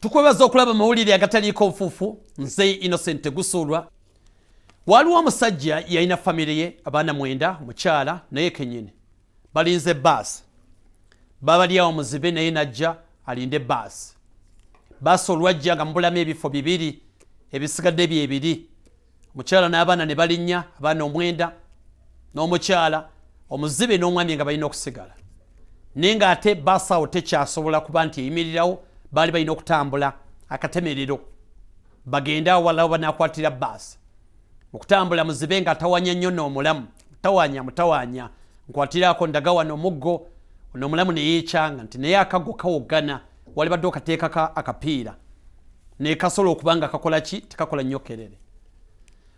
tukwebaza okulaba amawulire agataliiko nfuufu nze innocent gusuulwa waaliwo omusajja yalina famire ye abaana mwenda mukyala naye kenyini balinze ebaasi babalyawo muzibe naye najja alinde ebaasi baasi olwajja nga mubulamu ebifo bibiri ebisigadde byebiri mukyala n'abaana ne balinnya abaana omwenda n'omukyala omuzibe n'omwami nga balina okusigala naye ng'ate baasi awo tekyasobola kuba nti eyimirirawo baali balina okutambula akatemerero bagende awalawo banakwatira bas okutambula muzibe nga atawanya nnyo nomulamu mutawanya mutawanya nkwatirako ndaga wano omuggo nomulamu neyekyanga nti naye akaggo kawogana wali badde okateeka akapiira nekasola okubanga kakolaki tekakola nyokerere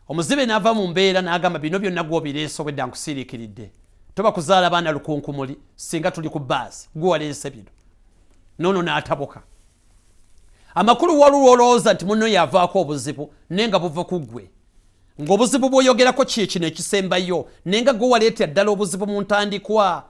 omuzibe nava mu mbeera nagamba bino byonna gwobireese obwedda nkusiriikiridde toba kuzaala abaana lukunkumuli singa tuli ku baasi guwalese bino noono natabuka amakulu walulwolowooza nti muno yavaako obuzibu naye nga buva ku ggwe ng'obuzibu bw'oyogerako kye kino ekisembayo naye nga gwe waleetera ddala obuzibu mu ntandikwa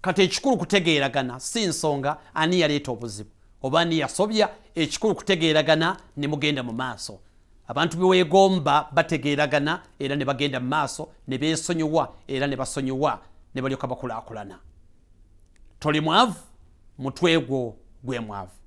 kati ekikulu kutegeeragana si nsonga ani yaleeta obuzibu oba ani yasobya ekikulu kutegeeragana ne mugenda mu maaso abantu be weegomba bategeeragana era ne bagenda mu maaso ne beesonyiwa era ne basonyiwa ne balyoka bakulaakulana toli mwavu mutwe gwo gwe mwavu